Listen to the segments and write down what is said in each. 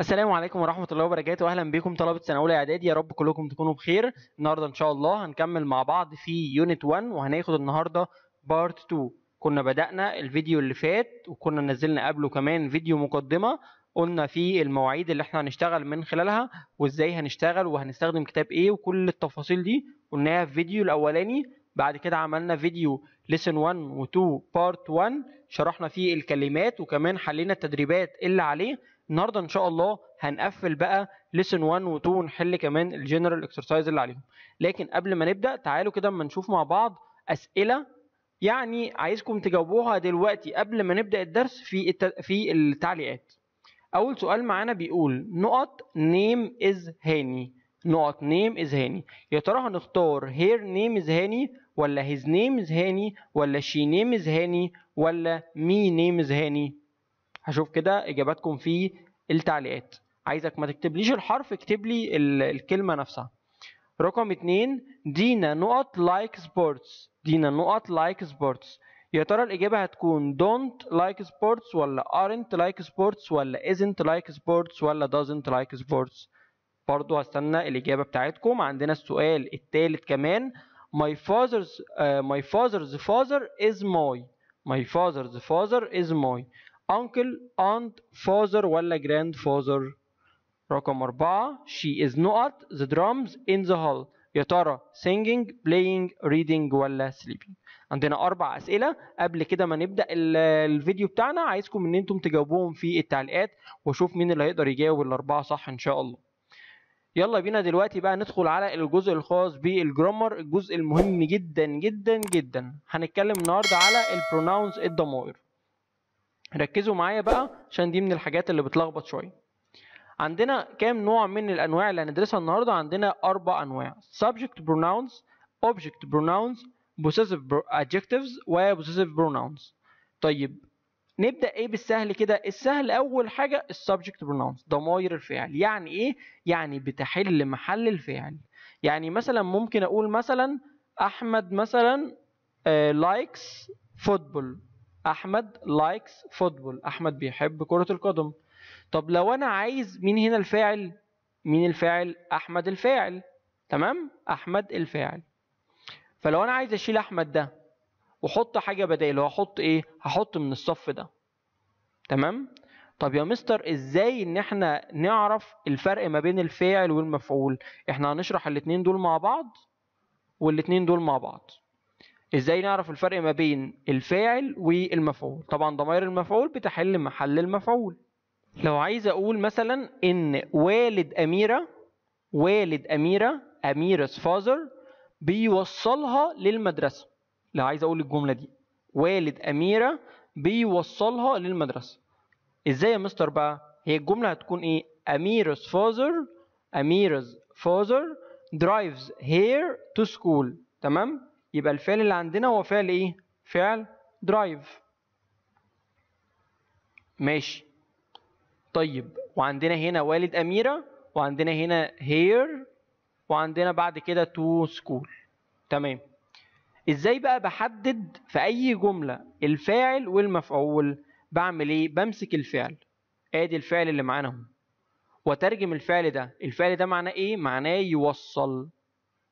السلام عليكم ورحمة الله وبركاته أهلا بكم طلبة سنة أولى إعدادي يا رب كلكم تكونوا بخير النهاردة إن شاء الله هنكمل مع بعض في يونت 1 وهناخد النهاردة بارت 2 كنا بدأنا الفيديو اللي فات وكنا نزلنا قبله كمان فيديو مقدمة قلنا فيه المواعيد اللي احنا هنشتغل من خلالها وازاي هنشتغل وهنستخدم كتاب ايه وكل التفاصيل دي قلناها في الفيديو الاولاني بعد كده عملنا فيديو ليسن 1 و 2 بارت 1 شرحنا فيه الكلمات وكمان حلينا التدريبات اللي عليه النهارده ان شاء الله هنقفل بقى ليسن 1 و2 ونحل كمان الجنرال اكسرسايز اللي عليهم لكن قبل ما نبدا تعالوا كده اما نشوف مع بعض اسئله يعني عايزكم تجاوبوها دلوقتي قبل ما نبدا الدرس في الت... في التعليقات اول سؤال معانا بيقول نقط نيم از هاني نقط نيم از هاني يا ترى هنختار هير نيم از هاني ولا هيز نيم از هاني ولا شي نيم از هاني ولا مي نيم از هاني هشوف كده اجاباتكم في التعليقات عايزك ما تكتبليش الحرف اكتب لي الكلمه نفسها رقم اتنين دينا نقط لايك سبورتس دينا نقط لايك سبورتس يا ترى الإجابة هتكون don't like sports ولا aren't like sports ولا isn't like sports ولا doesn't like sports برضو هستنى الإجابة بتاعتكم عندنا السؤال التالت كمان my father's uh, my father's father is my my father's father is my uncle aunt father ولا grandfather رقم أربعة she is not the drums in the hall يا ترى singing playing reading ولا sleeping عندنا أربع أسئلة قبل كده ما نبدأ الفيديو بتاعنا عايزكم إن أنتم تجاوبوهم في التعليقات وأشوف مين اللي هيقدر يجاوب الأربعة صح إن شاء الله يلا بينا دلوقتي بقى ندخل على الجزء الخاص بالجرامر الجزء المهم جدا جدا جدا هنتكلم النهارده على البروناونز الضمائر ركزوا معايا بقى عشان دي من الحاجات اللي بتلخبط شويه عندنا كام نوع من الانواع اللي هندرسها النهارده عندنا اربع انواع subject pronouns object pronouns possessive adjectives و possessive pronouns طيب نبدا ايه بالسهل كده السهل اول حاجه السبجكت pronouns ضماير الفعل يعني ايه يعني بتحل محل الفعل يعني مثلا ممكن اقول مثلا احمد مثلا لايكس آه، فوتبول احمد لايكس فوتبول احمد بيحب كره القدم طب لو انا عايز مين هنا الفاعل مين الفاعل احمد الفاعل تمام احمد الفاعل فلو انا عايز اشيل احمد ده واحط حاجه بدائل وهحط ايه هحط من الصف ده تمام طب يا مستر ازاي ان احنا نعرف الفرق ما بين الفاعل والمفعول احنا هنشرح الاتنين دول مع بعض والاتنين دول مع بعض ازاي نعرف الفرق ما بين الفاعل والمفعول طبعا ضمائر المفعول بتحل محل المفعول لو عايز اقول مثلا ان والد اميره والد اميره اميره فازر بيوصلها للمدرسه لو عايز اقول الجمله دي والد اميره بيوصلها للمدرسه ازاي يا مستر بقى هي الجمله هتكون ايه اميره فازر اميره فازر درايفز هير تو سكول تمام يبقى الفعل اللي عندنا هو فعل ايه فعل درايف ماشي طيب وعندنا هنا والد اميره وعندنا هنا هير وعندنا بعد كده تو سكول تمام ازاي بقى بحدد في اي جمله الفاعل والمفعول بعمل ايه بمسك الفعل ادي الفعل اللي معانا اهو وترجم الفعل ده الفعل ده معناه ايه معناه يوصل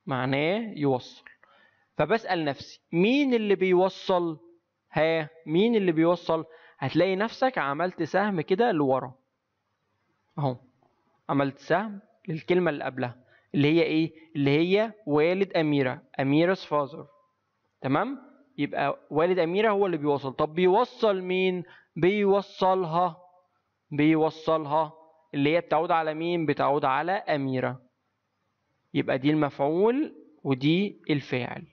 معناه يوصل فبسال نفسي مين اللي بيوصل ها مين اللي بيوصل هتلاقي نفسك عملت سهم كده لورا اهو عملت سهم للكلمه اللي قبلها اللي هي ايه اللي هي والد اميره اميره فازر تمام يبقى والد اميره هو اللي بيوصل طب بيوصل مين بيوصلها بيوصلها اللي هي بتعود على مين بتعود على اميره يبقى دي المفعول ودي الفاعل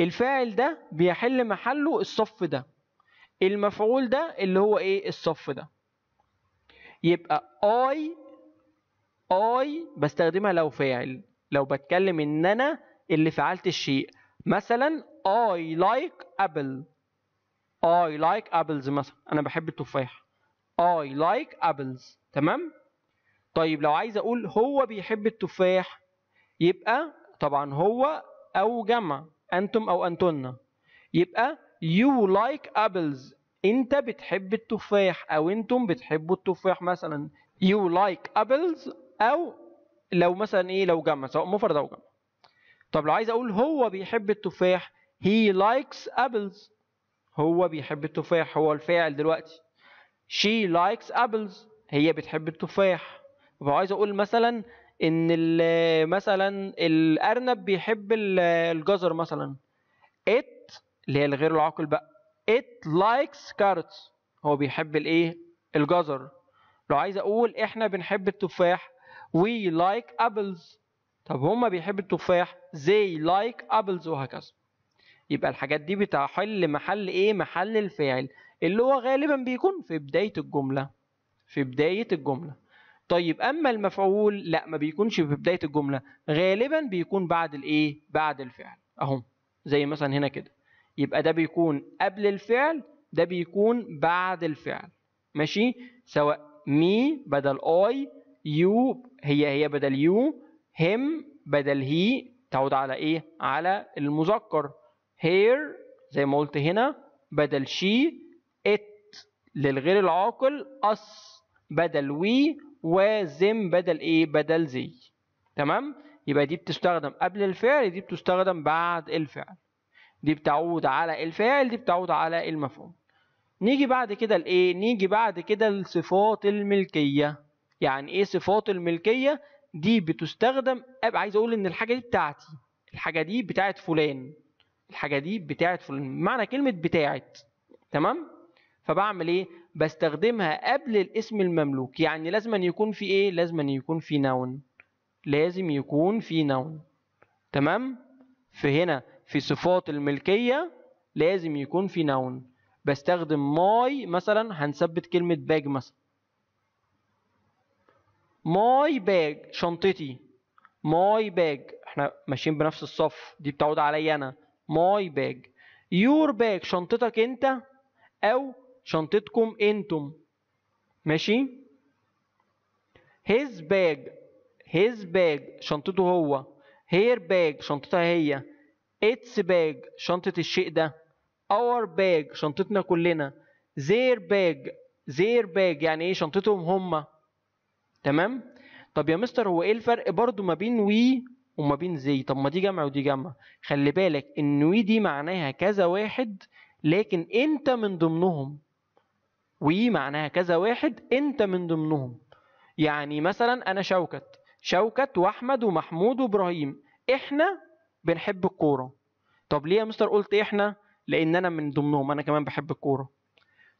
الفاعل ده بيحل محله الصف ده المفعول ده اللي هو ايه الصف ده يبقى اي اي بستخدمها لو فاعل لو بتكلم ان انا اللي فعلت الشيء مثلا I like ابل اي لايك apples مثلا انا بحب التفاح I like apples تمام طيب لو عايز اقول هو بيحب التفاح يبقى طبعا هو او جمع انتم او انتن يبقى يو لايك ابلز انت بتحب التفاح او انتم بتحبوا التفاح مثلا يو لايك ابلز او لو مثلا ايه لو جمع سواء مفرد او جمع طب لو عايز اقول هو بيحب التفاح he likes apples هو بيحب التفاح هو الفاعل دلوقتي she likes apples هي بتحب التفاح لو عايز اقول مثلا ان مثلا الارنب بيحب الجزر مثلا ات اللي هي الغير العاقل بقى ات لايكس كارتس هو بيحب الايه الجزر لو عايز اقول احنا بنحب التفاح وي لايك ابلز طب هما بيحبوا التفاح زي لايك ابلز وهكذا يبقى الحاجات دي بتحل محل ايه محل الفاعل اللي هو غالبا بيكون في بدايه الجمله في بدايه الجمله طيب اما المفعول لا ما بيكونش في بدايه الجمله غالبا بيكون بعد الايه بعد الفعل اهو زي مثلا هنا كده يبقى ده بيكون قبل الفعل ده بيكون بعد الفعل ماشي سواء مي بدل اي يو هي هي بدل يو هم بدل هي تعود على ايه على المذكر هير زي ما قلت هنا بدل شي ات للغير العاقل اس بدل وي وزم بدل ايه بدل زي تمام يبقى دي بتستخدم قبل الفعل دي بتستخدم بعد الفعل دي بتعود على الفاعل دي بتعود على المفعول نيجي بعد كده لايه نيجي بعد كده لصفات الملكيه يعني ايه صفات الملكيه دي بتستخدم ابقى عايز اقول ان الحاجه دي بتاعتي الحاجه دي بتاعت فلان الحاجه دي بتاعت فلان معنى كلمه بتاعت تمام فبعمل ايه بستخدمها قبل الاسم المملوك يعني لازم أن يكون في ايه لازم أن يكون في نون لازم يكون في نون تمام فهنا في صفات الملكية لازم يكون في نون بستخدم ماي مثلا هنثبت كلمة باج مثلا ماي باج شنطتي ماي باج احنا ماشيين بنفس الصف دي بتعود عليا انا ماي باج يور باج شنطتك انت او شنطتكم انتم ماشي his bag his bag شنطته هو her bag شنطتها هي its bag شنطة الشيء ده our bag شنطتنا كلنا their bag their bag يعني ايه شنطتهم هما تمام طب يا مستر هو ايه الفرق برضو ما بين وي وما بين زي طب ما دي جمع ودي جمع خلي بالك ان وي دي معناها كذا واحد لكن انت من ضمنهم وي معناها كذا واحد انت من ضمنهم يعني مثلا انا شوكت شوكت واحمد ومحمود وابراهيم احنا بنحب الكوره طب ليه يا مستر قلت احنا لان انا من ضمنهم انا كمان بحب الكوره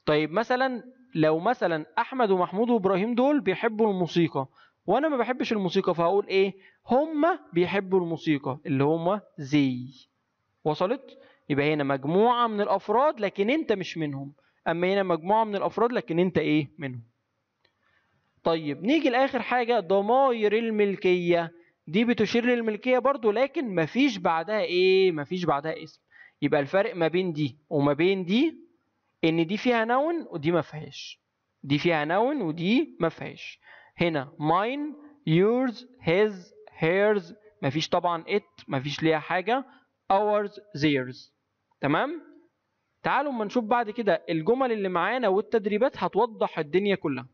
طيب مثلا لو مثلا احمد ومحمود وابراهيم دول بيحبوا الموسيقى وانا ما بحبش الموسيقى فهقول ايه هما بيحبوا الموسيقى اللي هما زي وصلت يبقى هنا مجموعه من الافراد لكن انت مش منهم اما هنا مجموعه من الافراد لكن انت ايه منهم طيب نيجي لاخر حاجه ضماير الملكيه دي بتشير للملكيه برضو لكن مفيش بعدها ايه مفيش بعدها اسم يبقى الفرق ما بين دي وما بين دي ان دي فيها نون ودي ما فيهاش دي فيها نون ودي ما فيهاش هنا ماين yours his hers مفيش طبعا it مفيش ليها حاجه ours theirs تمام تعالوا اما نشوف بعد كده الجمل اللي معانا والتدريبات هتوضح الدنيا كلها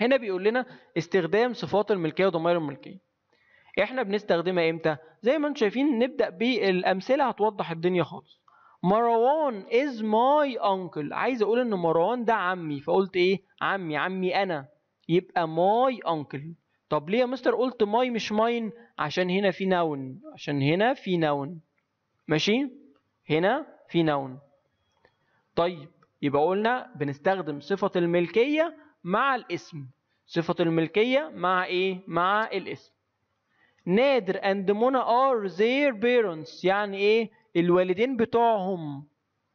هنا بيقول لنا استخدام صفات الملكيه وضمائر الملكيه احنا بنستخدمها امتى زي ما انتم شايفين نبدا بالامثله هتوضح الدنيا خالص مروان از ماي انكل عايز اقول ان مروان ده عمي فقلت ايه عمي عمي انا يبقى ماي انكل طب ليه يا مستر قلت ماي مش ماين عشان هنا في ناون عشان هنا في ناون ماشي هنا في ناون طيب يبقى قلنا بنستخدم صفة الملكية مع الاسم صفة الملكية مع ايه؟ مع الاسم نادر and منى are their parents يعني ايه؟ الوالدين بتوعهم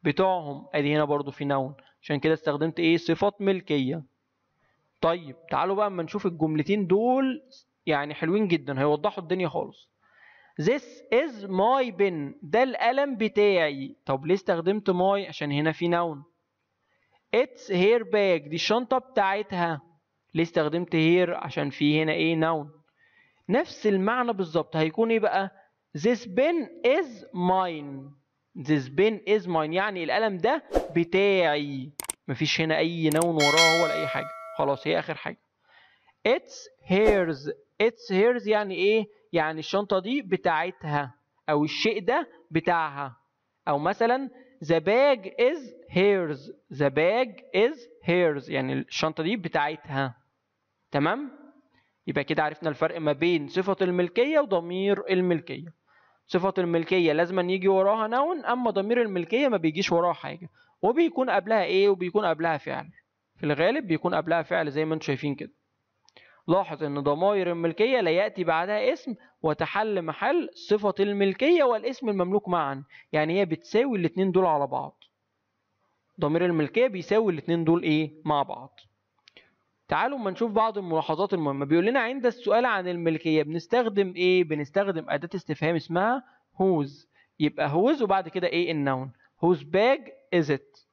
بتوعهم ادي هنا برضو في نون عشان كده استخدمت ايه؟ صفة ملكية طيب تعالوا بقى اما نشوف الجملتين دول يعني حلوين جدا هيوضحوا الدنيا خالص This is my pen ده القلم بتاعي طب ليه استخدمت my عشان هنا في noun It's her bag دي الشنطة بتاعتها ليه استخدمت هير عشان في هنا ايه noun نفس المعنى بالظبط هيكون ايه بقى This pen is mine This pen is mine يعني القلم ده بتاعي مفيش هنا اي نون وراه ولا اي حاجة خلاص هي اخر حاجة It's hers اتس هيرز يعني ايه يعني الشنطه دي بتاعتها او الشيء ده بتاعها او مثلا ذا باج از هيرز ذا باج از هيرز يعني الشنطه دي بتاعتها تمام يبقى كده عرفنا الفرق ما بين صفه الملكيه وضمير الملكيه صفه الملكيه لازم يجي وراها نون اما ضمير الملكيه ما بيجيش وراها حاجه وبيكون قبلها ايه وبيكون قبلها فعل في الغالب بيكون قبلها فعل زي ما انتم شايفين كده لاحظ أن ضمائر الملكية لا يأتي بعدها اسم وتحل محل صفة الملكية والاسم المملوك معا يعني هي بتساوي الاتنين دول على بعض ضمير الملكية بيساوي الاتنين دول إيه مع بعض تعالوا ما نشوف بعض الملاحظات المهمة بيقول لنا عند السؤال عن الملكية بنستخدم إيه بنستخدم أداة استفهام اسمها هوز يبقى هوز وبعد كده إيه النون هوز باج إزت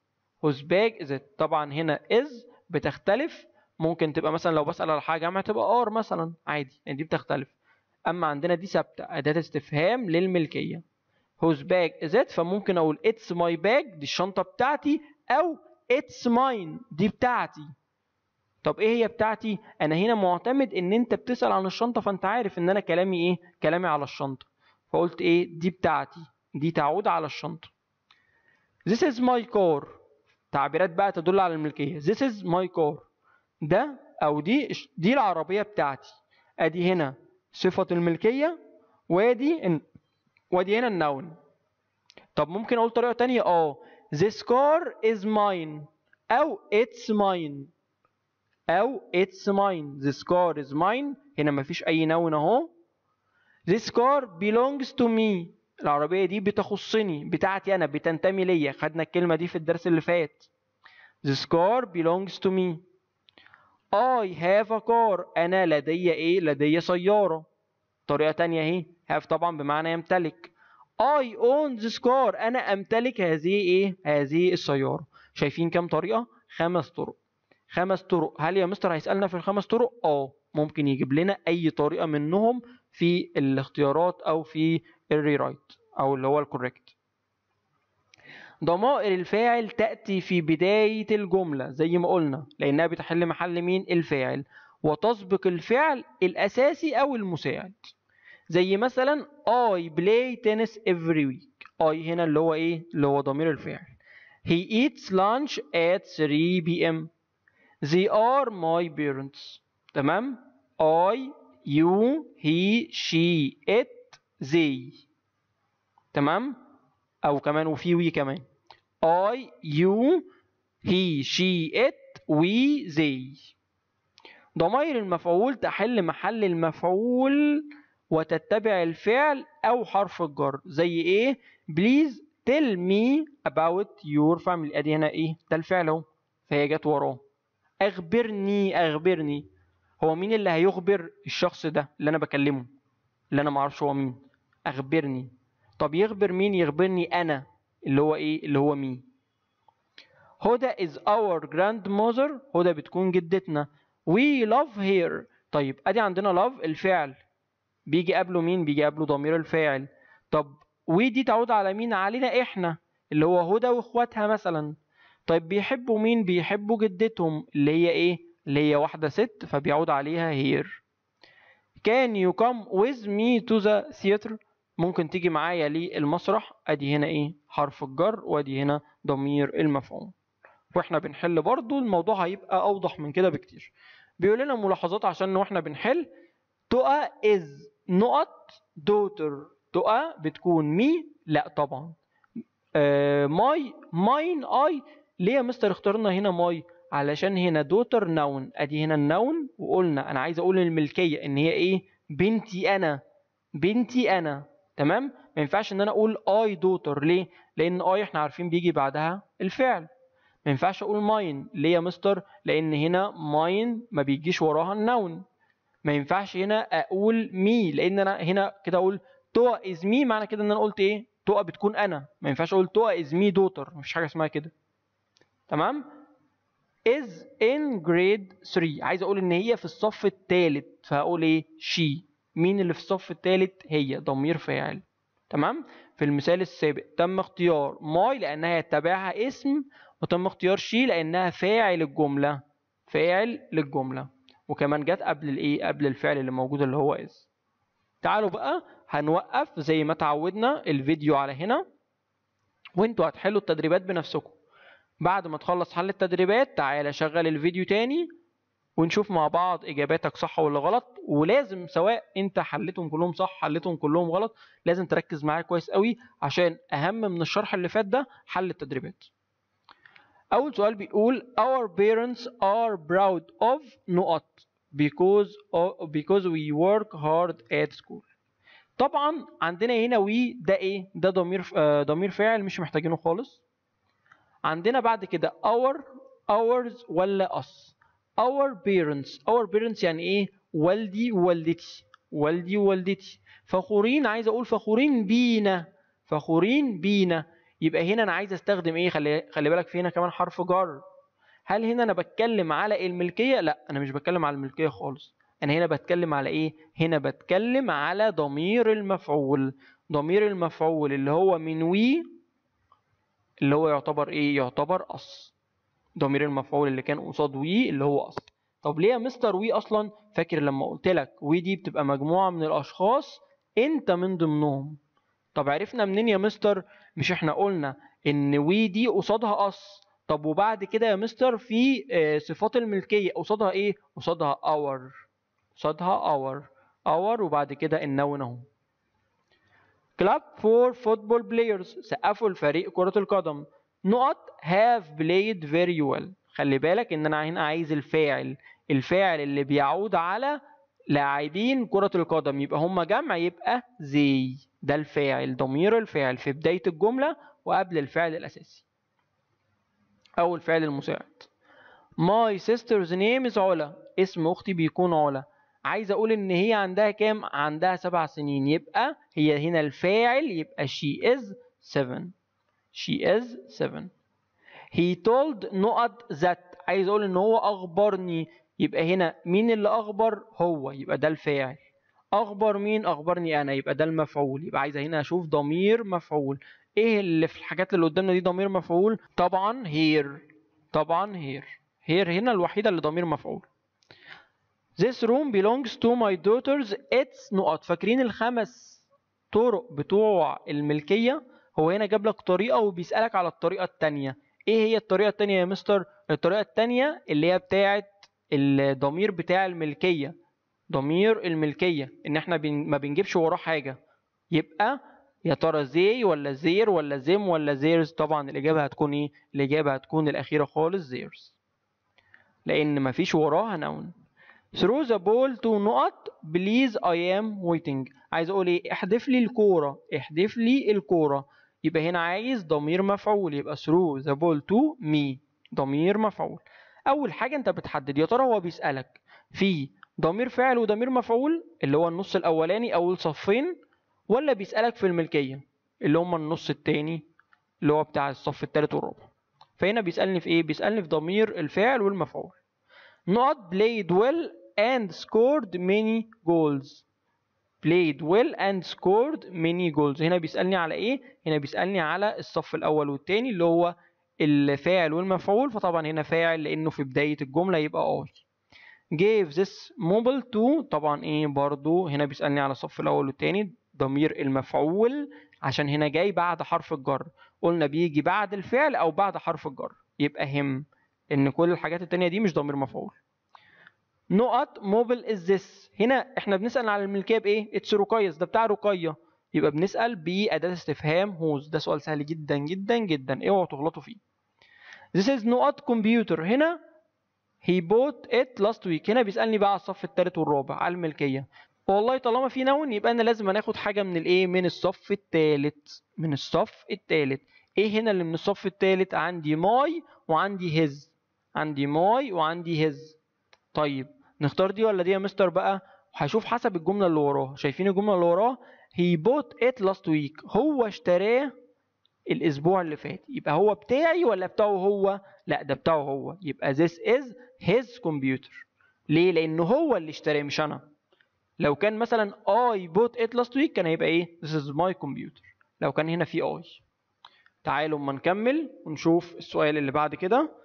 هوز باج إزت طبعا هنا إز بتختلف ممكن تبقى مثلا لو بسال على حاجه جامعه تبقى ار مثلا عادي يعني دي بتختلف اما عندنا دي ثابته اداه استفهام للملكيه هوز باج ات فممكن اقول اتس ماي باج دي الشنطه بتاعتي او اتس ماين دي بتاعتي طب ايه هي بتاعتي انا هنا معتمد ان انت بتسال عن الشنطه فانت عارف ان انا كلامي ايه كلامي على الشنطه فقلت ايه دي بتاعتي دي تعود على الشنطه This is my car تعبيرات بقى تدل على الملكيه This is my car ده او دي دي العربيه بتاعتي ادي هنا صفه الملكيه وادي ان وادي هنا النون طب ممكن اقول طريقه تانية اه this car is mine او it's mine او it's mine this car is mine هنا مفيش اي نون اهو this car belongs to me العربيه دي بتخصني بتاعتي انا بتنتمي ليا خدنا الكلمه دي في الدرس اللي فات this car belongs to me I have a car أنا لدي إيه؟ لدي سيارة طريقة تانية أهي have طبعا بمعنى يمتلك I own this car أنا أمتلك هذه إيه؟ هذه السيارة شايفين كام طريقة؟ خمس طرق خمس طرق هل يا مستر هيسألنا في الخمس طرق؟ آه ممكن يجيب لنا أي طريقة منهم في الاختيارات أو في الريرايت أو اللي هو الكوريكت ضمائر الفاعل تأتي في بداية الجملة زي ما قلنا لأنها بتحل محل مين الفاعل وتسبق الفعل الأساسي أو المساعد زي مثلا I play tennis every week I هنا اللي هو إيه اللي هو ضمير الفعل He eats lunch at 3 p.m. They are my parents تمام I you he she it they تمام او كمان وفي وي كمان اي يو هي شي ات وي زي ضمائر المفعول تحل محل المفعول وتتبع الفعل او حرف الجر زي ايه بليز تيل مي اباوت يور فاميلي ادي هنا ايه ده الفعل اهو فهي جت وراه اخبرني اخبرني هو مين اللي هيخبر الشخص ده اللي انا بكلمه اللي انا معرفش هو مين اخبرني طب يخبر مين يخبرني انا اللي هو ايه اللي هو مين هدى is our grandmother هدى بتكون جدتنا we love her طيب ادي عندنا love الفعل بيجي قبله مين بيجي قبله ضمير الفاعل طب we دي تعود على مين علينا احنا اللي هو هدى واخواتها مثلا طيب بيحبوا مين بيحبوا جدتهم اللي هي ايه اللي هي واحده ست فبيعود عليها هير كان يو كام with me to the theater ممكن تيجي معايا للمسرح ادي هنا ايه حرف الجر وادي هنا ضمير المفعول واحنا بنحل برضو الموضوع هيبقى اوضح من كده بكتير بيقول لنا ملاحظات عشان واحنا بنحل تؤا از نقط دوتر تؤا بتكون مي لا طبعا آه، ماي ماين اي ليه يا مستر اخترنا هنا ماي علشان هنا دوتر نون ادي هنا النون وقلنا انا عايز اقول الملكيه ان هي ايه بنتي انا بنتي انا تمام ما ينفعش ان انا اقول اي دوتر ليه لان اي احنا عارفين بيجي بعدها الفعل ما ينفعش اقول ماين ليه يا مستر لان هنا ماين ما بيجيش وراها النون ما ينفعش هنا اقول مي لان انا هنا كده اقول توا از مي معنى كده ان انا قلت ايه توا بتكون انا ما ينفعش اقول توا از مي دوتر مفيش حاجه اسمها كده تمام is in grade 3 عايز اقول ان هي في الصف الثالث فهقول ايه she مين اللي في الصف الثالث هي ضمير فاعل تمام في المثال السابق تم اختيار ماي لانها يتبعها اسم وتم اختيار شي لانها فاعل الجمله فاعل للجمله وكمان جت قبل الايه قبل الفعل اللي موجود اللي هو از تعالوا بقى هنوقف زي ما اتعودنا الفيديو على هنا وانتوا هتحلوا التدريبات بنفسكم بعد ما تخلص حل التدريبات تعالى شغل الفيديو تاني ونشوف مع بعض اجاباتك صح ولا غلط ولازم سواء انت حليتهم كلهم صح حليتهم كلهم غلط لازم تركز معايا كويس قوي عشان اهم من الشرح اللي فات ده حل التدريبات اول سؤال بيقول our parents are proud of نقط because because we work hard at school طبعا عندنا هنا وي ده ايه ده ضمير ضمير فاعل مش محتاجينه خالص عندنا بعد كده our ours ولا us our parents our parents يعني ايه والدي ووالدتي والدي ووالدتي فخورين عايز اقول فخورين بينا فخورين بينا يبقى هنا انا عايز استخدم ايه خلي خلي بالك في هنا كمان حرف جر هل هنا انا بتكلم على الملكيه لا انا مش بتكلم على الملكيه خالص انا هنا بتكلم على ايه هنا بتكلم على ضمير المفعول ضمير المفعول اللي هو من وي اللي هو يعتبر ايه يعتبر اصل ضمير المفعول اللي كان قصاد وي اللي هو اصل طب ليه يا مستر وي اصلا فاكر لما قلت لك وي دي بتبقى مجموعه من الاشخاص انت من ضمنهم طب عرفنا منين يا مستر مش احنا قلنا ان وي دي قصادها اص طب وبعد كده يا مستر في آه، صفات الملكيه قصادها ايه قصادها اور قصادها اور اور وبعد كده النون اهو كلاب فور فوتبول بلايرز سقفوا الفريق كرة القدم نقط هاف بلايد فيري ويل خلي بالك ان انا هنا عايز الفاعل الفاعل اللي بيعود على لاعبين كرة القدم يبقى هما جمع يبقى زي ده الفاعل ضمير الفاعل في بداية الجملة وقبل الفعل الأساسي أو الفعل المساعد My sister's name is علا اسم أختي بيكون علا عايز أقول إن هي عندها كام؟ عندها سبع سنين يبقى هي هنا الفاعل يبقى she is seven She is seven. He told نقط that عايز اقول ان هو اخبرني يبقى هنا مين اللي اخبر هو يبقى ده الفاعل اخبر مين اخبرني انا يبقى ده المفعول يبقى عايز هنا اشوف ضمير مفعول ايه اللي في الحاجات اللي قدامنا دي ضمير مفعول طبعا هير طبعا هير هير هنا الوحيده اللي ضمير مفعول This room belongs to my daughters. It's نقط فاكرين الخمس طرق بتوع الملكيه هو هنا جاب لك طريقه وبيسالك على الطريقه الثانيه ايه هي الطريقه الثانيه يا مستر الطريقه الثانيه اللي هي بتاعه الضمير بتاع الملكيه ضمير الملكيه ان احنا بن... ما بنجيبش وراه حاجه يبقى يا ترى زي ولا زير ولا زم ولا زيرز طبعا الاجابه هتكون ايه الاجابه هتكون الاخيره خالص زيرز لان ما فيش وراها نون ثرو ذا بول تو نقط بليز اي ام ويتنج عايز اقول ايه احذف لي الكوره احذف لي الكوره يبقى هنا عايز ضمير مفعول يبقى through the ball to me ضمير مفعول اول حاجه انت بتحدد يا ترى هو بيسالك في ضمير فاعل وضمير مفعول اللي هو النص الاولاني اول صفين ولا بيسالك في الملكيه اللي هم النص الثاني اللي هو بتاع الصف الثالث والرابع فهنا بيسالني في ايه بيسالني في ضمير الفاعل والمفعول not played well and scored many goals played well and scored many goals هنا بيسألني على ايه هنا بيسألني على الصف الاول والتاني اللي هو الفاعل والمفعول فطبعا هنا فاعل لانه في بداية الجملة يبقى اي gave this mobile to طبعا ايه برضو هنا بيسألني على الصف الاول والتاني ضمير المفعول عشان هنا جاي بعد حرف الجر قلنا بيجي بعد الفعل او بعد حرف الجر يبقى هم ان كل الحاجات التانية دي مش ضمير مفعول نقط موبل از ذس هنا احنا بنسال على الملكيه بايه اتس رقيس ده بتاع رقيه يبقى بنسال باداه استفهام هوز ده سؤال سهل جدا جدا جدا اوعوا إيه تغلطوا فيه ذس از نقط كمبيوتر هنا هي بوت ات لاست ويك هنا بيسالني بقى على الصف الثالث والرابع على الملكيه والله طالما في نون يبقى انا لازم هناخد حاجه من الايه من الصف الثالث من الصف الثالث ايه هنا اللي من الصف الثالث عندي ماي وعندي هز عندي ماي وعندي هز طيب نختار دي ولا دي يا مستر بقى هشوف حسب الجمله اللي وراها شايفين الجمله اللي وراها هي بوت ات لاست ويك هو اشتراه الاسبوع اللي فات يبقى هو بتاعي ولا بتاعه هو لا ده بتاعه هو يبقى this is his computer ليه لان هو اللي اشتراه مش انا لو كان مثلا I bought it last week كان هيبقى ايه this is my computer لو كان هنا في I تعالوا اما نكمل ونشوف السؤال اللي بعد كده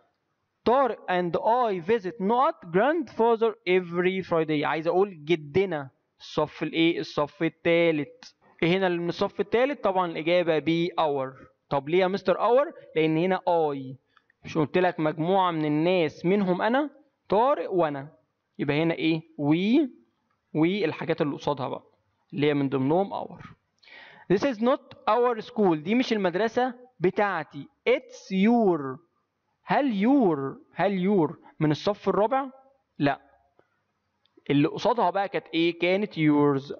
اند and I visit not grandfather every Friday عايز اقول جدنا الصف الايه الصف التالت هنا من الصف التالت طبعا الاجابه بي اور طب ليه يا مستر اور لان هنا اي مش قلت لك مجموعه من الناس منهم انا طارق وانا يبقى هنا ايه وي وي الحاجات اللي قصادها بقى اللي هي من ضمنهم اور This is not our school دي مش المدرسه بتاعتي It's your هل يور هل يور من الصف الرابع؟ لا اللي قصادها بقى كانت ايه؟ كانت يورز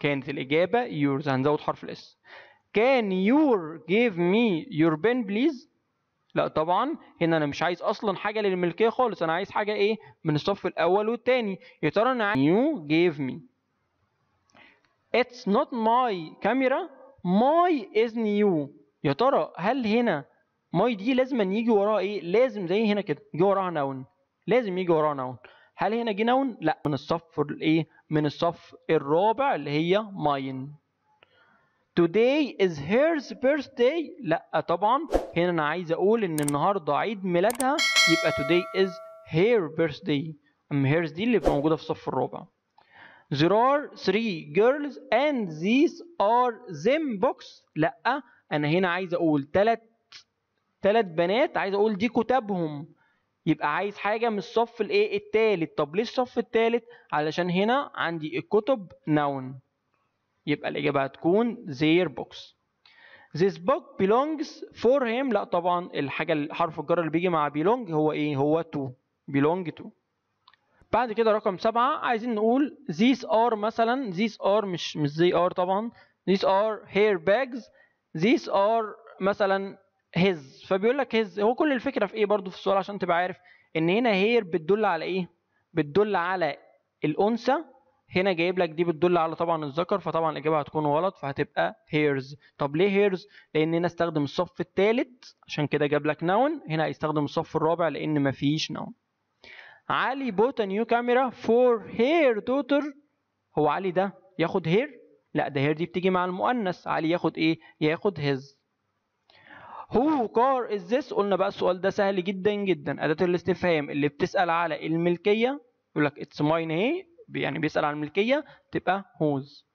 كانت الإجابة يورز هنزود حرف الاس كان يور جيف مي يور بن بليز؟ لا طبعا هنا انا مش عايز اصلا حاجه للملكيه خالص انا عايز حاجه ايه من الصف الاول والتاني يا ترى انا عايز يو جيف مي اتس نوت ماي كاميرا ماي از نيو يا ترى هل هنا ماي دي لازم أن يجي وراها ايه لازم زي هنا كده يجي وراها نون لازم يجي وراها نون هل هنا جه نون لا من الصف الايه من الصف الرابع اللي هي ماين today is hers birthday لا طبعا هنا انا عايز اقول ان النهارده عيد ميلادها يبقى today is her birthday ام هيرز دي اللي موجوده في الصف الرابع there are three girls and these are them books لا انا هنا عايز اقول ثلاث ثلاث بنات عايز اقول دي كتابهم يبقى عايز حاجه من الصف الايه التالت طب ليه الصف التالت علشان هنا عندي الكتب نون يبقى الاجابه هتكون their books this book belongs for him لا طبعا الحاجه حرف الجر اللي بيجي مع belong هو ايه هو to belong to بعد كده رقم سبعة عايزين نقول these are مثلا these are مش مش they are طبعا these are hair bags these are مثلا هز فبيقول لك هز هو كل الفكره في ايه برضو في السؤال عشان تبقى عارف ان هنا هير بتدل على ايه بتدل على الانثى هنا جايب لك دي بتدل على طبعا الذكر فطبعا الاجابه هتكون غلط فهتبقى هيرز طب ليه هيرز لان هنا استخدم الصف الثالث عشان كده جاب لك نون هنا هيستخدم الصف الرابع لان ما فيش نون علي بوت نيو كاميرا فور هير دوتر هو علي ده ياخد هير لا ده هير دي بتيجي مع المؤنث علي ياخد ايه ياخد هيز هو كار از ذس قلنا بقى السؤال ده سهل جدا جدا اداه الاستفهام اللي بتسال على الملكيه يقول لك اتس ماين هي يعني بيسال على الملكيه تبقى هوز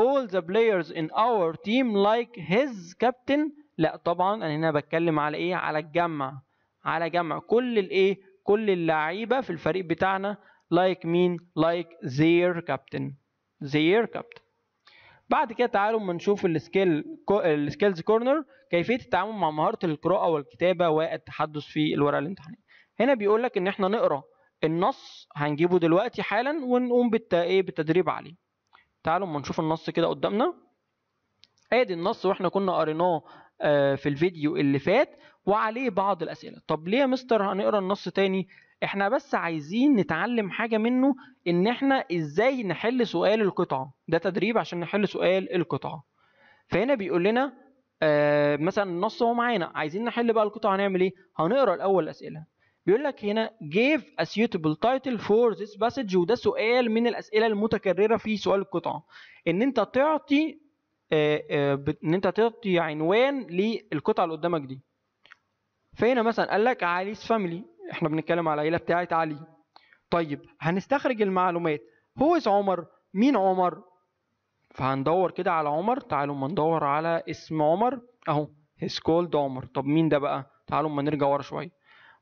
all the players in our team like his captain لا طبعا انا هنا بتكلم على ايه على الجمع على جمع كل الايه كل اللعيبه في الفريق بتاعنا like مين like their captain their captain بعد كده تعالوا اما نشوف السكيل السكيلز كورنر كيفيه التعامل مع مهاره القراءه والكتابه والتحدث في الورقه الامتحانيه هنا بيقول لك ان احنا نقرا النص هنجيبه دلوقتي حالا ونقوم بالت... ايه بالتدريب عليه تعالوا اما نشوف النص كده قدامنا ادي النص واحنا كنا قريناه آه، في الفيديو اللي فات وعليه بعض الاسئله طب ليه يا مستر هنقرا النص تاني احنا بس عايزين نتعلم حاجه منه ان احنا ازاي نحل سؤال القطعه ده تدريب عشان نحل سؤال القطعه فهنا بيقول لنا آه مثلا النص هو معانا عايزين نحل بقى القطعه هنعمل ايه هنقرا الاول الاسئله بيقول لك هنا give a suitable title for this passage وده سؤال من الاسئله المتكرره في سؤال القطعه ان انت تعطي آه آه ان انت تعطي عنوان للقطعه اللي قدامك دي فهنا مثلا قال لك علي's فاميلي احنا بنتكلم على العيله بتاعت علي طيب هنستخرج المعلومات هو از عمر مين عمر فهندور كده على عمر تعالوا ما ندور على اسم عمر اهو هيز كولد عمر طب مين ده بقى تعالوا ما نرجع ورا شويه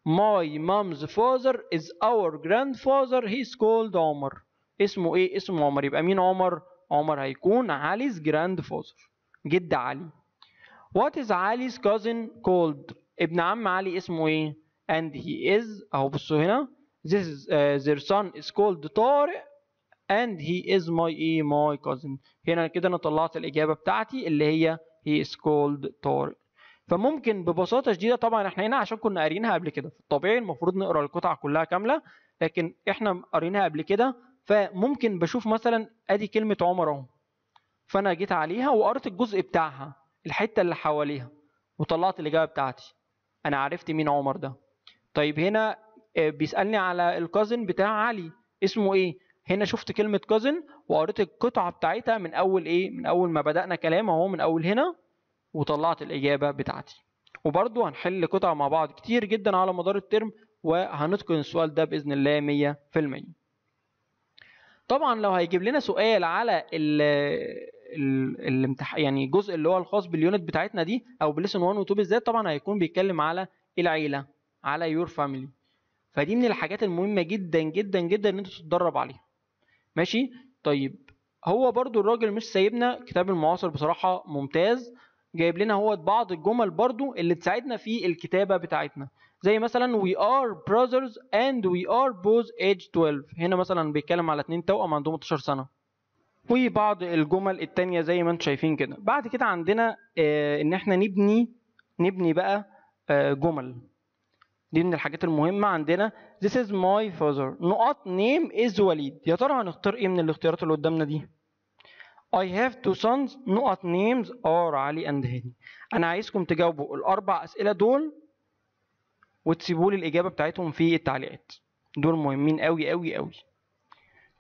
ماي مامز فاذر از اور جراند فاذر هيز كولد عمر اسمه ايه اسمه عمر يبقى مين عمر عمر هيكون علي's جراند فاذر جد علي وات از عاليس cousin كولد ابن عم علي اسمه ايه and he is اهو بصوا هنا this is, uh, their son is called طارق and he is my ايه my cousin هنا كده انا طلعت الاجابه بتاعتي اللي هي he is called طارق فممكن ببساطه شديده طبعا احنا هنا عشان كنا قارينها قبل كده الطبيعي المفروض نقرا القطعه كلها كامله لكن احنا قارينها قبل كده فممكن بشوف مثلا ادي كلمه عمر اهو فانا جيت عليها وقريت الجزء بتاعها الحته اللي حواليها وطلعت الاجابه بتاعتي انا عرفت مين عمر ده طيب هنا آه، بيسالني على الكازن بتاع علي اسمه ايه هنا شفت كلمه كازن وقريت القطعه بتاعتها من اول ايه من اول ما بدانا كلام اهو من اول هنا وطلعت الاجابه بتاعتي وبرده هنحل قطع مع بعض كتير جدا على مدار الترم وهنتقن السؤال ده باذن الله 100% طبعا لو هيجيب لنا سؤال على الامتحان يعني الجزء اللي هو الخاص باليونت بتاعتنا دي او بالليسون 1 و2 بالذات طبعا هيكون بيتكلم على العيله على يور فاميلي فدي من الحاجات المهمه جدا جدا جدا ان انتوا تتدرب عليها ماشي طيب هو برضو الراجل مش سايبنا كتاب المعاصر بصراحه ممتاز جايب لنا هو بعض الجمل برضو اللي تساعدنا في الكتابه بتاعتنا زي مثلا وي ار براذرز اند وي ار بوز ايج 12 هنا مثلا بيتكلم على اتنين توأم عندهم 12 سنه وبعض الجمل التانية زي ما انتم شايفين كده بعد كده عندنا آه، ان احنا نبني نبني بقى آه، جمل دي من الحاجات المهمة عندنا This is my father نقط name is وليد يا ترى هنختار ايه من الاختيارات اللي قدامنا دي I have two sons نقط names are علي and هاني أنا عايزكم تجاوبوا الأربع أسئلة دول وتسيبوا لي الإجابة بتاعتهم في التعليقات دول مهمين أوي أوي أوي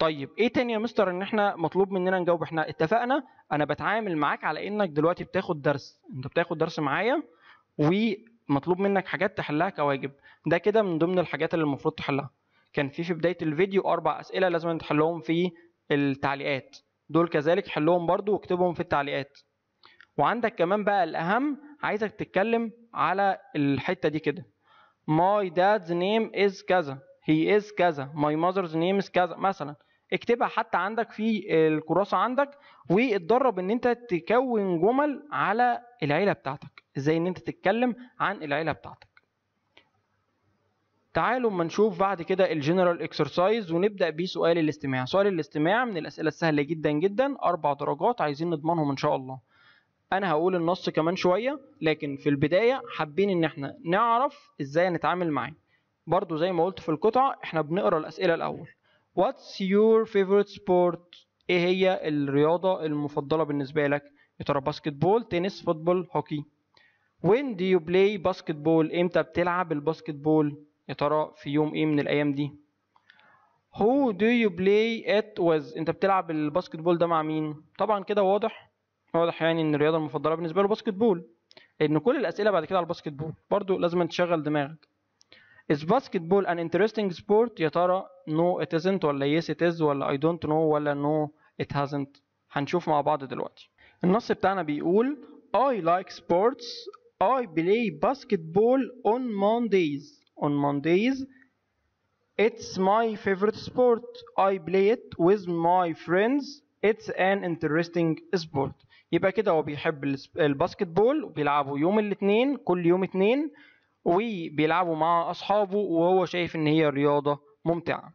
طيب ايه تاني يا مستر ان احنا مطلوب مننا نجاوب احنا اتفقنا انا بتعامل معاك على انك دلوقتي بتاخد درس انت بتاخد درس معايا ومطلوب منك حاجات تحلها كواجب ده كده من ضمن الحاجات اللي المفروض تحلها كان في في بدايه الفيديو اربع اسئله لازم تحلهم في التعليقات دول كذلك حلهم برضو واكتبهم في التعليقات وعندك كمان بقى الاهم عايزك تتكلم على الحته دي كده ماي دادز نيم از كذا هي از كذا ماي ماذرز نيم از كذا مثلا اكتبها حتى عندك في الكراسه عندك واتدرب ان انت تكون جمل على العيله بتاعتك ازاي ان انت تتكلم عن العيله بتاعتك تعالوا اما نشوف بعد كده الجنرال اكسرسايز ونبدا بسؤال الاستماع سؤال الاستماع من الاسئله السهله جدا جدا اربع درجات عايزين نضمنهم ان شاء الله انا هقول النص كمان شويه لكن في البدايه حابين ان احنا نعرف ازاي نتعامل معاه برضو زي ما قلت في القطعه احنا بنقرا الاسئله الاول What's your favorite sport؟ ايه هي الرياضه المفضله بالنسبه لك يا ترى باسكت بول تنس فوتبول هوكي وين دو يو بلاي basketball؟ امتى بتلعب الباسكت بول يا ترى في يوم ايه من الايام دي هو دو يو بلاي ات with انت بتلعب الباسكت بول ده مع مين طبعا كده واضح واضح يعني ان الرياضه المفضله بالنسبه له باسكت بول لان كل الاسئله بعد كده على الباسكت بول برضه لازم تشغل دماغك Is basketball an interesting sport يا ترى no it isn't ولا yes it is ولا I don't know ولا no it hasn't هنشوف مع بعض دلوقتي النص بتاعنا بيقول I like sports I play basketball on Mondays on Mondays It's my favorite sport I play it with my friends It's an interesting sport يبقى كده هو بيحب الباسكتبول وبيلعبه يوم الاثنين كل يوم اثنين وبيلعبوا مع أصحابه وهو شايف إن هي رياضة ممتعة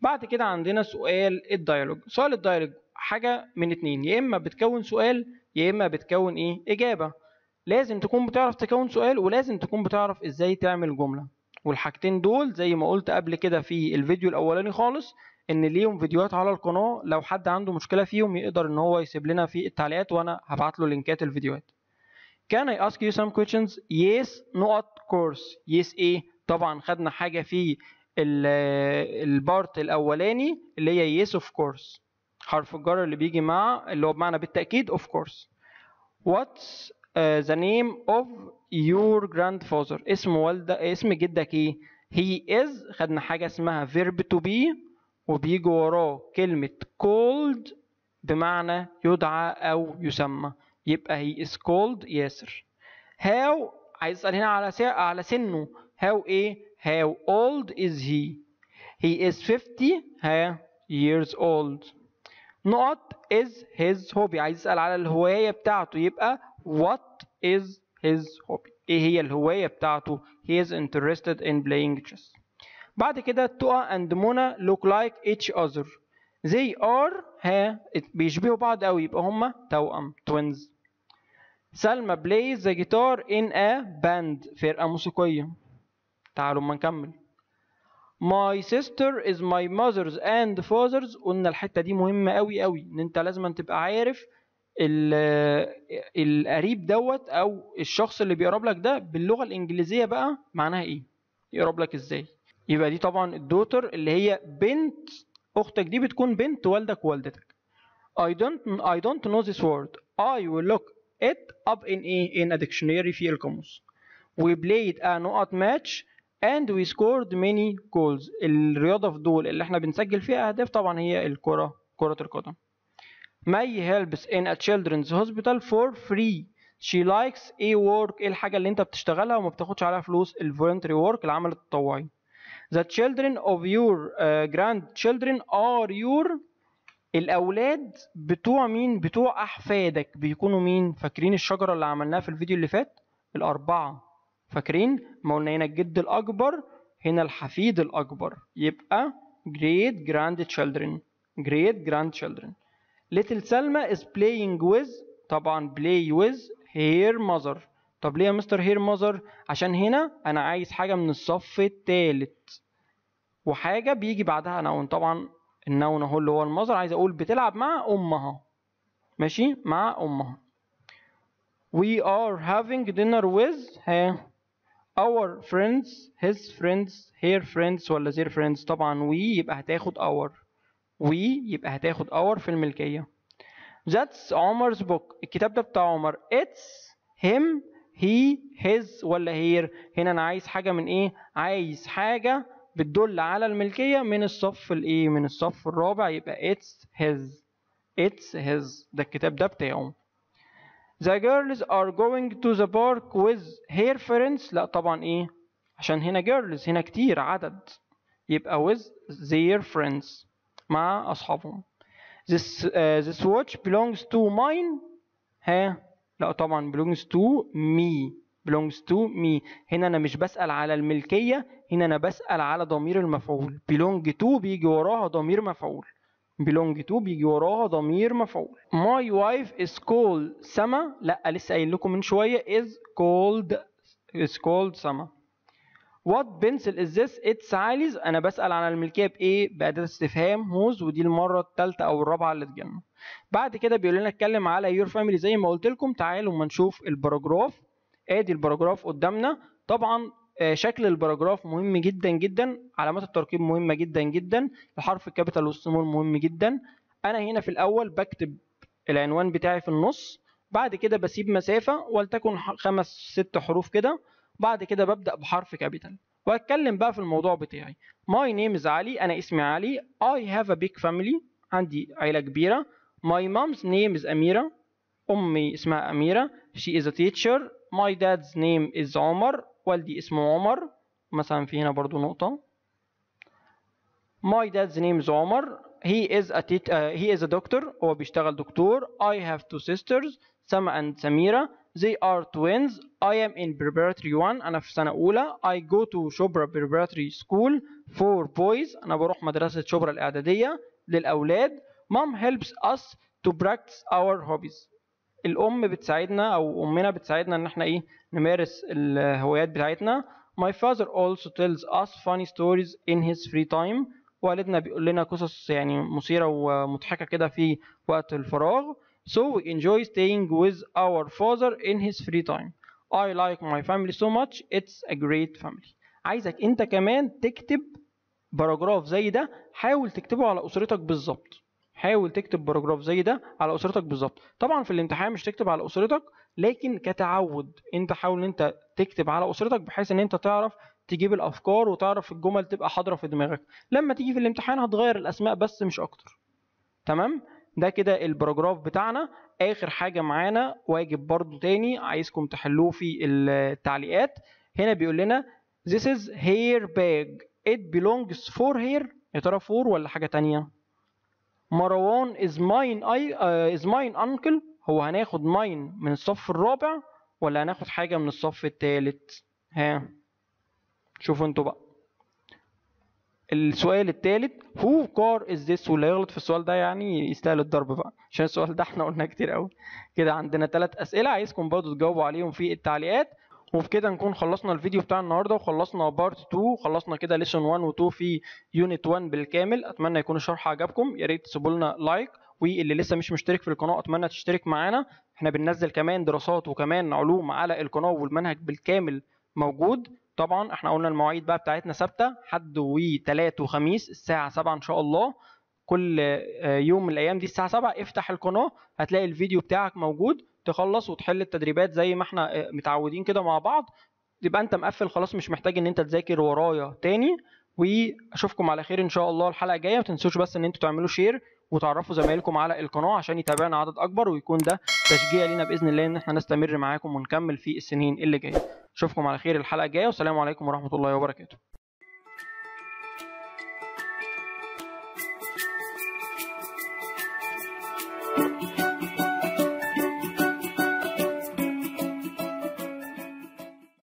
بعد كده عندنا سؤال الديالوج سؤال الديالوج حاجة من اتنين يا إما بتكون سؤال يا إما بتكون إيه إجابة لازم تكون بتعرف تكون سؤال ولازم تكون بتعرف إزاي تعمل جملة والحاجتين دول زي ما قلت قبل كده في الفيديو الأولاني خالص ان ليهم فيديوهات على القناه لو حد عنده مشكله فيهم يقدر ان هو يسيب لنا في التعليقات وانا هبعت له لينكات الفيديوهات Can I ask you some questions? Yes نقط كورس يس ايه طبعا خدنا حاجه في البارت الاولاني اللي هي يس اوف كورس حرف الجر اللي بيجي مع اللي هو بمعنى بالتاكيد اوف كورس واتس ذا نيم اوف يور جراند فاذر اسم والده اسم جدك ايه هي از خدنا حاجه اسمها فيرب تو بي وبيجي وراه كلمه كولد بمعنى يدعى او يسمى يبقى هي از كولد ياسر هاو عايز اسال هنا على على سنه هاو ايه هاو اولد از هي هي از 50 ها years old نقط از هيز هوبي عايز اسال على الهوايه بتاعته يبقى وات از هيز هوبي ايه هي الهوايه بتاعته هي از انترستد ان بلاينج تشيس بعد كده تقى اند منى لوك لايك اتش اذر زي ار ها بيشبهوا بعض قوي يبقى هما توأم توينز سلمى بلايز ذا جيتار ان ا باند فرقة موسيقية تعالوا اما نكمل My sister is my mother's and father's قلنا الحتة دي مهمة قوي قوي ان انت لازم تبقى عارف القريب دوت او الشخص اللي بيقرب لك ده باللغة الانجليزية بقى معناها ايه يقرب لك ازاي يبقى دي طبعا الدوتر اللي هي بنت اختك دي بتكون بنت والدك ووالدتك I don't I don't know this word I will look it up in a in a dictionary في القاموس we played a نقط match and we scored many goals الرياضة في دول اللي احنا بنسجل فيها أهداف طبعا هي الكرة كرة القدم May helps in a children's hospital for free she likes a work ايه الحاجة اللي انت بتشتغلها وما بتاخدش عليها فلوس ال voluntary work العمل التطوعي The children of your uh, grandchildren are your الاولاد بتوع مين بتوع احفادك بيكونوا مين فاكرين الشجره اللي عملناها في الفيديو اللي فات الاربعه فاكرين ما قلنا هنا الجد الاكبر هنا الحفيد الاكبر يبقى great grandchildren great grandchildren little سلمى is playing with طبعا play with her mother طب ليه يا مستر هير ماذر عشان هنا انا عايز حاجه من الصف الثالث وحاجه بيجي بعدها نون طبعا النون اهو اللي هو المصدر عايز اقول بتلعب مع امها ماشي مع امها we are having dinner with ها our friends his friends her friends ولا their friends طبعا we يبقى هتاخد our we يبقى هتاخد our في الملكيه that's عمر's book الكتاب ده بتاع عمر it's him he his ولا here هنا انا عايز حاجه من ايه عايز حاجه بتدل على الملكية من الصف الايه من الصف الرابع يبقى it's his it's his ده الكتاب ده بتاعه The girls are going to the park with her friends لا طبعا ايه عشان هنا girls هنا كتير عدد يبقى with their friends مع أصحابهم this, uh, this watch belongs to mine ها لا طبعا belongs to me belongs to me هنا انا مش بسال على الملكيه هنا انا بسال على ضمير المفعول belong to بيجي وراها ضمير مفعول belong to بيجي وراها ضمير مفعول my wife is called سما لا لسه قايل لكم من شويه is called is called سما what pencil is this it's عاليز انا بسال على الملكيه بايه باداه استفهام هوز ودي المره الثالثه او الرابعه اللي اتجمعوا بعد كده بيقول لنا اتكلم على يور فاميلي زي ما قلت لكم تعالوا اما نشوف الباراجراف ادي الباراجراف قدامنا طبعا آه، شكل الباراجراف مهم جدا جدا علامات التركيب مهمه جدا جدا الحرف الكابيتال والسمول مهم جدا انا هنا في الاول بكتب العنوان بتاعي في النص بعد كده بسيب مسافه ولتكن خمس ست حروف كده بعد كده ببدا بحرف كابيتال واتكلم بقى في الموضوع بتاعي ماي نيم از علي انا اسمي علي اي هاف ا بيج فاميلي عندي عيله كبيره ماي مامز نيم از اميره امي اسمها اميره شي از ا تيتشر my dad's name is عمر والدي اسمه عمر مثلا في هنا برضو نقطة my dad's name is عمر he is a teacher uh, he is a doctor هو بيشتغل دكتور I have two sisters سما and سميرة they are twins I am in preparatory one أنا في سنة أولى I go to شبرا preparatory school for boys أنا بروح مدرسة شبرا الإعدادية للأولاد mom helps us to practice our hobbies الام بتساعدنا او امنا بتساعدنا ان احنا ايه نمارس الهوايات بتاعتنا my father also tells us funny stories in his free time والدنا بيقول لنا قصص يعني مثيرة ومضحكة كده في وقت الفراغ so we enjoy staying with our father in his free time I like my family so much it's a great family عايزك انت كمان تكتب باراجراف زي ده حاول تكتبه على اسرتك بالظبط حاول تكتب باراجراف زي ده على اسرتك بالظبط طبعا في الامتحان مش تكتب على اسرتك لكن كتعود انت حاول ان انت تكتب على اسرتك بحيث ان انت تعرف تجيب الافكار وتعرف الجمل تبقى حاضره في دماغك لما تيجي في الامتحان هتغير الاسماء بس مش اكتر تمام ده كده الباراجراف بتاعنا اخر حاجه معانا واجب برضو تاني عايزكم تحلوه في التعليقات هنا بيقول لنا this is hair bag it belongs for hair يا ترى فور ولا حاجه تانية مروان از ماين اي از ماين انكل هو هناخد ماين من الصف الرابع ولا هناخد حاجة من الصف التالت ها شوفوا انتوا بقى السؤال التالت هو كار از ذس واللي يغلط في السؤال ده يعني يستاهل الضرب بقى عشان السؤال ده احنا قلناه كتير قوي كده عندنا ثلاث اسئله عايزكم برضو تجاوبوا عليهم في التعليقات وبكده نكون خلصنا الفيديو بتاع النهارده وخلصنا بارت 2 وخلصنا كده ليسون 1 و2 في يونت 1 بالكامل اتمنى يكون الشرح عجبكم يا ريت تسيبوا لنا لايك واللي لسه مش مشترك في القناه اتمنى تشترك معانا احنا بننزل كمان دراسات وكمان علوم على القناه والمنهج بالكامل موجود طبعا احنا قلنا المواعيد بقى بتاعتنا ثابته حد وثلاث وخميس الساعه 7 ان شاء الله كل آه، يوم من الايام دي الساعه 7 افتح القناه هتلاقي الفيديو بتاعك موجود تخلص وتحل التدريبات زي ما احنا آه، متعودين كده مع بعض يبقى انت مقفل خلاص مش محتاج ان انت تذاكر ورايا تاني واشوفكم على خير ان شاء الله الحلقه الجايه ما تنسوش بس ان انتوا تعملوا شير وتعرفوا زمايلكم على القناه عشان يتابعنا عدد اكبر ويكون ده تشجيع لينا باذن الله ان احنا نستمر معاكم ونكمل في السنين اللي جايه اشوفكم على خير الحلقه الجايه والسلام عليكم ورحمه الله وبركاته